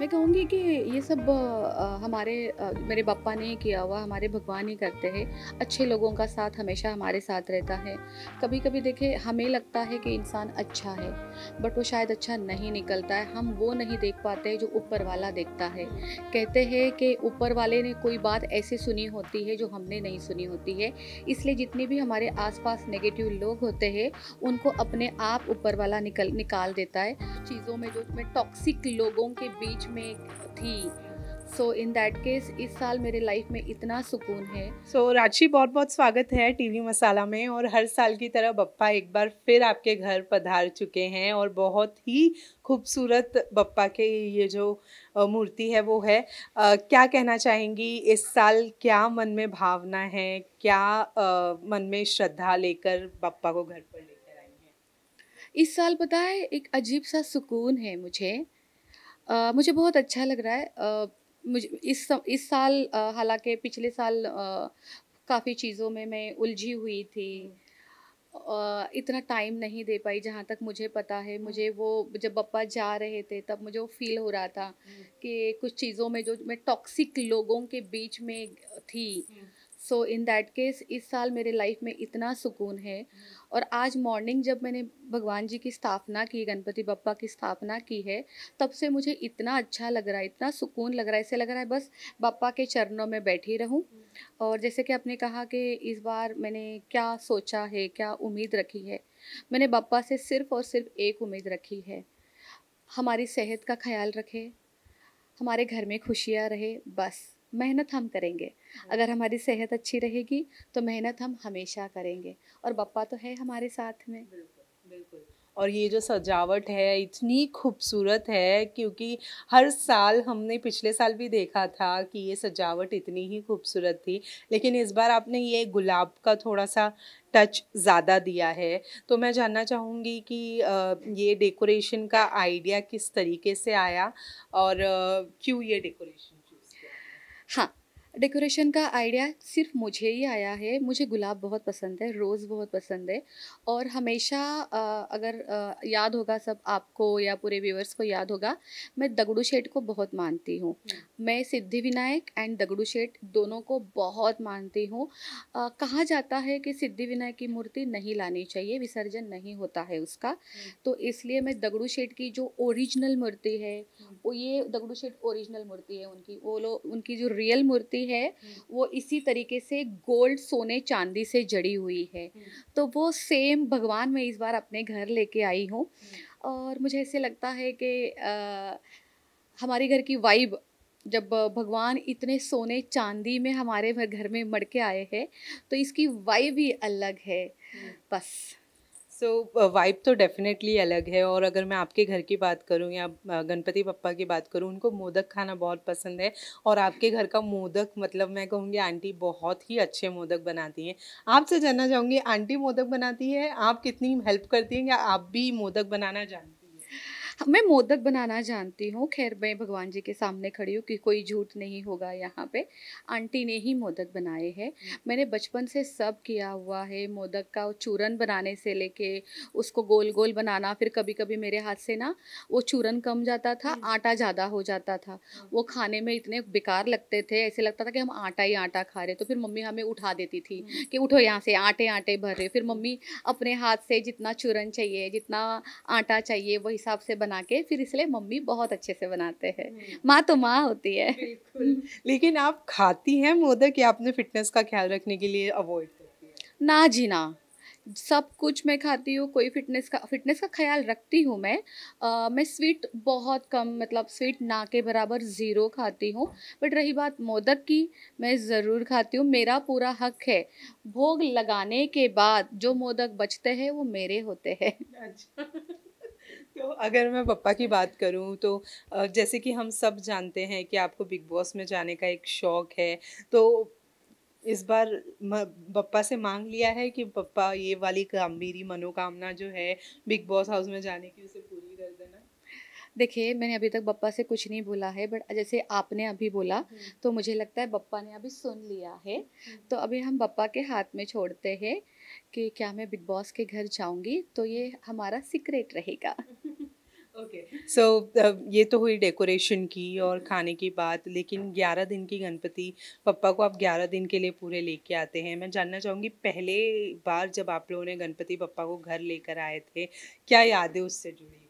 मैं कहूँगी कि ये सब हमारे मेरे पापा ने किया हुआ हमारे भगवान ही करते हैं अच्छे लोगों का साथ हमेशा हमारे साथ रहता है कभी कभी देखे हमें लगता है कि इंसान अच्छा है बट वो शायद अच्छा नहीं निकलता है हम वो नहीं देख पाते जो ऊपर वाला देखता है कहते हैं कि ऊपर वाले ने कोई बात ऐसी सुनी होती है जो हमने नहीं सुनी होती है इसलिए जितने भी हमारे आसपास नेगेटिव लोग होते हैं उनको अपने आप ऊपर वाला निकल निकाल देता है चीज़ों में जो उसमें टॉक्सिक लोगों के बीच में थी सो इन दैट केस इस साल मेरे लाइफ में इतना सुकून है सो so, राक्षी बहुत बहुत स्वागत है टीवी मसाला में और हर साल की तरह बप्पा एक बार फिर आपके घर पधार चुके हैं और बहुत ही खूबसूरत बप्पा के ये जो मूर्ति है वो है आ, क्या कहना चाहेंगी इस साल क्या मन में भावना है क्या आ, मन में श्रद्धा लेकर बप्पा को घर पर लेकर आई हैं इस साल पता है एक अजीब सा सुकून है मुझे मुझे बहुत अच्छा लग रहा है uh, मुझे इस इस साल हालांकि पिछले साल काफ़ी चीज़ों में मैं उलझी हुई थी इतना टाइम नहीं दे पाई जहाँ तक मुझे पता है मुझे हाँ। वो जब पप्पा जा रहे थे तब मुझे वो फील हो रहा था हाँ। कि कुछ चीज़ों में जो मैं टॉक्सिक लोगों के बीच में थी हाँ। सो इन दैट केस इस साल मेरे लाइफ में इतना सुकून है और आज मॉर्निंग जब मैंने भगवान जी की स्थापना की गणपति बप्पा की स्थापना की है तब से मुझे इतना अच्छा लग रहा है इतना सुकून लग रहा है ऐसे लग रहा है बस बप्पा के चरणों में बैठी रहूं और जैसे कि आपने कहा कि इस बार मैंने क्या सोचा है क्या उम्मीद रखी है मैंने बप्पा से सिर्फ और सिर्फ एक उम्मीद रखी है हमारी सेहत का ख्याल रखे हमारे घर में खुशियाँ रहे बस मेहनत हम करेंगे हम्म। अगर हमारी सेहत अच्छी रहेगी तो मेहनत हम हमेशा करेंगे और पप्पा तो है हमारे साथ में बिल्कुल बिल्कुल और ये जो सजावट है इतनी खूबसूरत है क्योंकि हर साल हमने पिछले साल भी देखा था कि ये सजावट इतनी ही खूबसूरत थी लेकिन इस बार आपने ये गुलाब का थोड़ा सा टच ज़्यादा दिया है तो मैं जानना चाहूँगी कि ये डेकोरेशन का आइडिया किस तरीके से आया और क्यों ये डेकोरेशन Ha, डेकोरेशन का आइडिया सिर्फ मुझे ही आया है मुझे गुलाब बहुत पसंद है रोज़ बहुत पसंद है और हमेशा अगर याद होगा सब आपको या पूरे व्यूवर्स को याद होगा मैं दगड़ू शेठ को बहुत मानती हूँ हम्म। मैं सिद्धि विनायक एंड दगड़ू शेठ दोनों को बहुत मानती हूँ कहा जाता है कि सिद्धि विनायक की मूर्ति नहीं लानी चाहिए विसर्जन नहीं होता है उसका हम्म। तो इसलिए मैं दगड़ू शेठ की जो ओरिजिनल मूर्ति है हम्म। वो ये दगड़ू शेठ ओरिजिनल मूर्ति है उनकी वो लोग उनकी जो रियल मूर्ति है हम्म। वो इसी तरीके से गोल्ड सोने चांदी से जड़ी हुई है हम्म। तो वो सेम भगवान मैं इस बार अपने घर लेके आई हूँ हम्म। और मुझे ऐसे लगता है कि आ, हमारे घर की वाइब जब भगवान इतने सोने चांदी में हमारे घर में मड़के के आए हैं तो इसकी वाइब ही अलग है बस सो वाइब uh, तो डेफिनेटली अलग है और अगर मैं आपके घर की बात करूं या uh, गणपति पप्पा की बात करूं उनको मोदक खाना बहुत पसंद है और आपके घर का मोदक मतलब मैं कहूँगी आंटी बहुत ही अच्छे मोदक बनाती हैं आपसे जानना चाहूँगी आंटी मोदक बनाती है आप कितनी हेल्प करती हैं या आप भी मोदक बनाना हैं मैं मोदक बनाना जानती हूँ खैर मैं भगवान जी के सामने खड़ी हूँ कि कोई झूठ नहीं होगा यहाँ पे आंटी ने ही मोदक बनाए हैं हम्म। मैंने बचपन से सब किया हुआ है मोदक का चूरन बनाने से लेके उसको गोल गोल बनाना फिर कभी कभी मेरे हाथ से ना वो चूरन कम जाता था हम्म। आटा ज़्यादा हो जाता था हम्म। वो खाने में इतने बेकार लगते थे ऐसे लगता था कि हम आटा ही आटा खा रहे तो फिर मम्मी हमें उठा देती थी कि उठो यहाँ से आटे आटे भर रहे फिर मम्मी अपने हाथ से जितना चूरन चाहिए जितना आटा चाहिए वो हिसाब से बना के फिर इसलिए मम्मी बहुत अच्छे से बनाते हैं हम्म। माँ तो माँ होती है लेकिन आप खाती हैं मोदक या आपने फिटनेस का ख्याल रखने के लिए अवॉइड करती है ना जी ना सब कुछ मैं खाती हूँ कोई फिटनेस का फिटनेस का ख्याल रखती हूँ मैं आ, मैं स्वीट बहुत कम मतलब स्वीट ना के बराबर ज़ीरो खाती हूँ बट रही बात मोदक की मैं ज़रूर खाती हूँ मेरा पूरा हक है भोग लगाने के बाद जो मोदक बचते हैं वो मेरे होते हैं अच्छा तो अगर मैं पप्पा की बात करूं तो जैसे कि हम सब जानते हैं कि आपको बिग बॉस में जाने का एक शौक़ है तो इस बार पप्पा से मांग लिया है कि पप्पा ये वाली काम मेरी मनोकामना जो है बिग बॉस हाउस में जाने की उसे पूरी कर देना देखिए मैंने अभी तक पप्पा से कुछ नहीं बोला है बट जैसे आपने अभी बोला हम्म। तो मुझे लगता है पप्पा ने अभी सुन लिया है हम्म। तो अभी हम पप्पा के हाथ में छोड़ते हैं कि क्या मैं बिग बॉस के घर जाऊंगी तो ये हमारा सीक्रेट रहेगा ओके सो so, uh, ये तो हुई डेकोरेशन की और खाने की बात लेकिन ग्यारह दिन की गणपति पप्पा को आप ग्यारह दिन के लिए पूरे लेके आते हैं मैं जानना चाहूँगी पहले बार जब आप लोगों ने गणपति पप्पा को घर लेकर आए थे क्या यादें उससे जुड़ी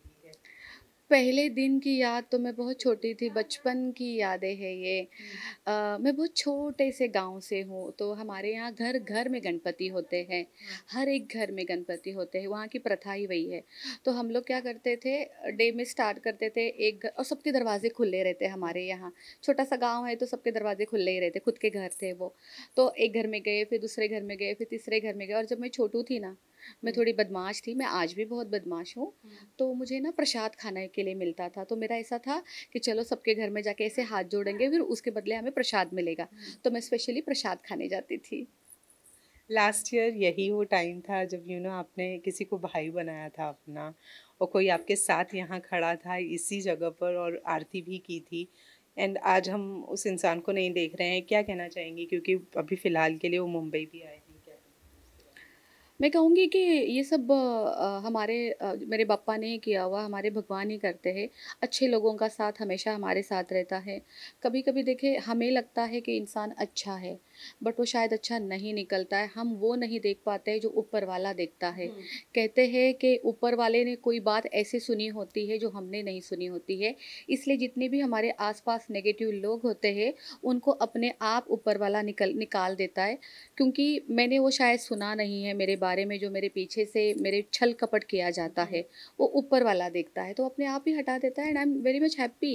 पहले दिन की याद तो मैं बहुत छोटी थी बचपन की यादें है ये आ, हम्म। मैं बहुत छोटे से गांव से हूँ तो हमारे यहाँ घर घर में गणपति होते हैं हम्म। हर एक घर में गणपति होते हैं वहाँ की प्रथा ही वही है तो हम लोग क्या करते थे डे में स्टार्ट करते थे एक घर और सबके दरवाजे खुले रहते हमारे यहाँ छोटा सा गाँव है तो सबके दरवाजे खुले ही रहते खुद के घर थे वो तो एक घर में गए फिर दूसरे घर में गए फिर तीसरे घर में गए और जब मैं छोटू थी ना मैं हम्म। थोड़ी बदमाश थी मैं आज भी बहुत बदमाश हूँ हम्म। तो मुझे ना प्रसाद खाने के लिए मिलता था तो मेरा ऐसा था कि चलो सबके घर में जाके ऐसे हाथ जोड़ेंगे फिर उसके बदले हमें प्रसाद मिलेगा हम्म। तो मैं स्पेशली प्रसाद खाने जाती थी लास्ट ईयर यही वो टाइम था जब यू you नो know, आपने किसी को भाई बनाया था अपना और कोई आपके साथ यहाँ खड़ा था इसी जगह पर और आरती भी की थी एंड आज हम उस इंसान को नहीं देख रहे हैं क्या कहना चाहेंगे क्योंकि अभी फ़िलहाल के लिए वो मुंबई भी आए मैं कहूँगी कि ये सब हमारे मेरे पापा ने किया हुआ हमारे भगवान ही करते हैं अच्छे लोगों का साथ हमेशा हमारे साथ रहता है कभी कभी देखे हमें लगता है कि इंसान अच्छा है बट वो शायद अच्छा नहीं निकलता है हम वो नहीं देख पाते जो ऊपर वाला देखता है कहते हैं कि ऊपर वाले ने कोई बात ऐसे सुनी होती है जो हमने नहीं सुनी होती है इसलिए जितने भी हमारे आसपास नेगेटिव लोग होते हैं उनको अपने आप ऊपर वाला निकल निकाल देता है क्योंकि मैंने वो शायद सुना नहीं है मेरे बारे में जो मेरे पीछे से मेरे छल कपट किया जाता है वो ऊपर वाला देखता है तो अपने आप ही हटा देता है and I am very much happy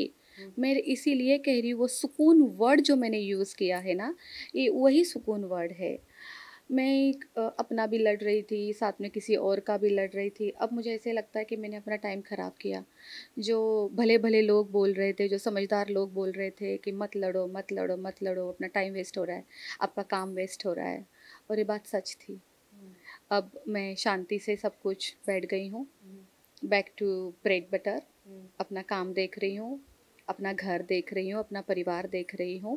मैं इसीलिए कह रही हूँ वो सुकून वर्ड जो मैंने यूज़ किया है ना ये वही सुकून वर्ड है मैं अपना भी लड़ रही थी साथ में किसी और का भी लड़ रही थी अब मुझे ऐसे लगता है कि मैंने अपना टाइम ख़राब किया जो भले भले लोग बोल रहे थे जो समझदार लोग बोल रहे थे कि मत लड़ो मत लड़ो मत लड़ो अपना टाइम वेस्ट हो रहा है आपका काम वेस्ट हो रहा है और ये बात सच थी अब मैं शांति से सब कुछ बैठ गई हूँ बैक टू ब्रेड बटर अपना काम देख रही हूँ अपना घर देख रही हूँ अपना परिवार देख रही हूँ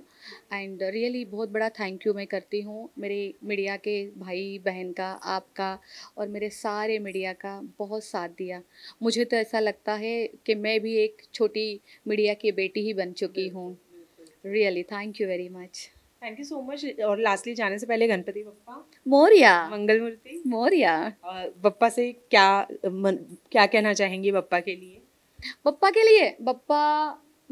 एंड रियली बहुत बड़ा थैंक यू मैं करती हूँ मेरे मीडिया के भाई बहन का आपका और मेरे सारे मीडिया का बहुत साथ दिया मुझे तो ऐसा लगता है कि मैं भी एक छोटी मीडिया की बेटी ही बन चुकी हूँ really thank you very much thank you so much और लास्टली जाने से पहले गणपति बप्पा मोरिया मंगल मूर्ति मोरिया बप्पा से क्या मन, क्या कहना चाहेंगे बप्पा के लिए बप्पा के लिए बप्पा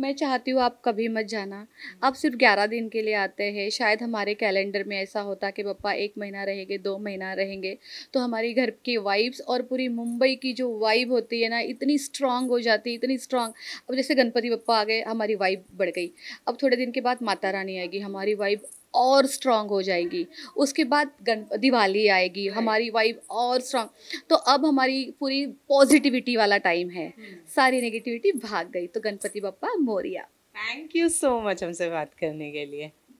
मैं चाहती हूँ आप कभी मत जाना आप सिर्फ ग्यारह दिन के लिए आते हैं शायद हमारे कैलेंडर में ऐसा होता कि पप्पा एक महीना रहेंगे दो महीना रहेंगे तो हमारी घर की वाइब्स और पूरी मुंबई की जो वाइब होती है ना इतनी स्ट्रांग हो जाती है इतनी स्ट्रांग अब जैसे गणपति पप्पा आ गए हमारी वाइब बढ़ गई अब थोड़े दिन के बाद माता रानी आएगी हमारी वाइब और स्ट्रांग हो जाएगी उसके बाद दिवाली आएगी हमारी वाइब और स्ट्रांग तो अब हमारी पूरी पॉजिटिविटी वाला टाइम है hmm. सारी नेगेटिविटी भाग गई तो Ganpati Bappa Morya thank you so much हमसे बात करने के लिए